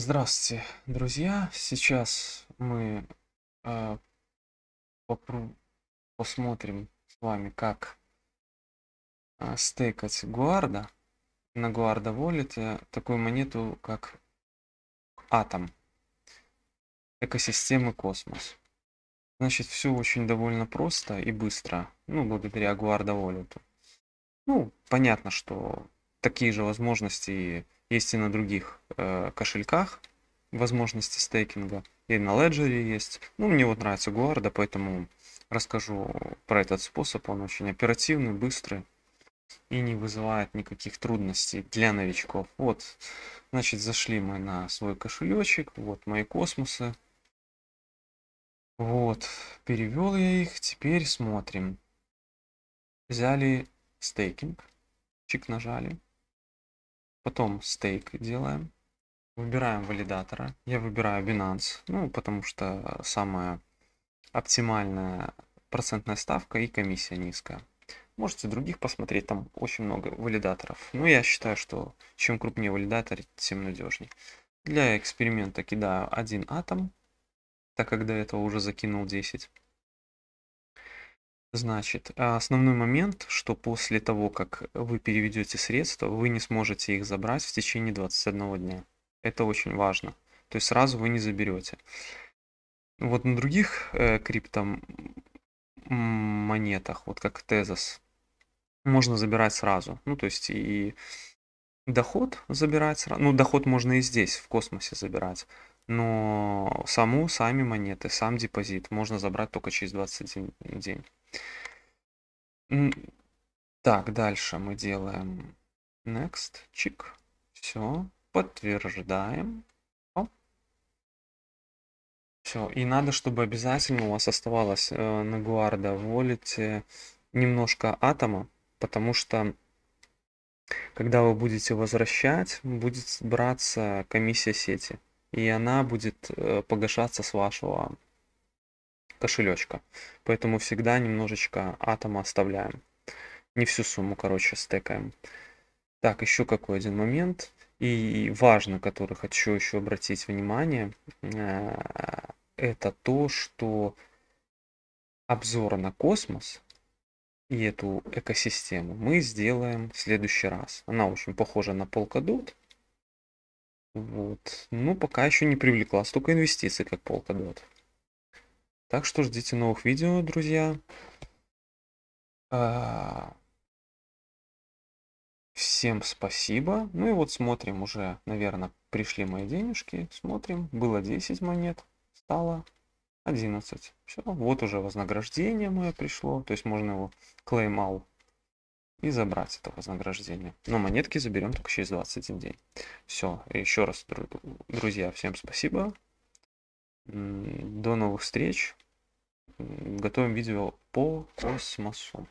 Здравствуйте, друзья! Сейчас мы э, посмотрим с вами, как э, стейкать гуарда на гуарда Wallet э, такую монету, как Атом экосистемы Космос. Значит, все очень довольно просто и быстро, ну, благодаря гуарда Wallet. Ну, понятно, что такие же возможности есть и на других э, кошельках возможности стейкинга. И на Ledger есть. Ну, мне вот нравится Гуарда, поэтому расскажу про этот способ. Он очень оперативный, быстрый и не вызывает никаких трудностей для новичков. Вот, значит, зашли мы на свой кошелечек. Вот мои космосы. Вот, перевел я их. Теперь смотрим. Взяли стейкинг. Чик нажали. Потом стейк делаем. Выбираем валидатора. Я выбираю Binance, ну, потому что самая оптимальная процентная ставка и комиссия низкая. Можете других посмотреть, там очень много валидаторов. Но ну, я считаю, что чем крупнее валидатор, тем надежнее. Для эксперимента кидаю один атом, так как до этого уже закинул 10. Значит, а основной момент, что после того, как вы переведете средства, вы не сможете их забрать в течение 21 дня. Это очень важно. То есть сразу вы не заберете. Вот на других э, криптомонетах, вот как Tezos, можно забирать сразу. Ну, то есть и доход забирать сразу. Ну, доход можно и здесь, в космосе забирать. Но саму, сами монеты, сам депозит можно забрать только через 21 день. Так, дальше мы делаем next, чик. Все, подтверждаем. Все, и надо, чтобы обязательно у вас оставалось э, на гуарда волите немножко атома, потому что когда вы будете возвращать, будет браться комиссия сети, и она будет э, погашаться с вашего кошелечка. Поэтому всегда немножечко атома оставляем. Не всю сумму, короче, стекаем. Так, еще какой один момент. И важно, который хочу еще обратить внимание, э, это то, что обзор на космос и эту экосистему мы сделаем в следующий раз. Она очень похожа на Polkadot. Вот. Но ну, пока еще не привлекла столько инвестиций, как Polkadot. Так что ждите новых видео, друзья. А, всем спасибо. Ну и вот смотрим уже, наверное, пришли мои денежки. Смотрим, было 10 монет, стало 11. Все, вот уже вознаграждение мое пришло. То есть можно его claim и забрать это вознаграждение. Но монетки заберем только через 21 день. Все, еще раз, друзья, всем спасибо. До новых встреч готовим видео по космосу.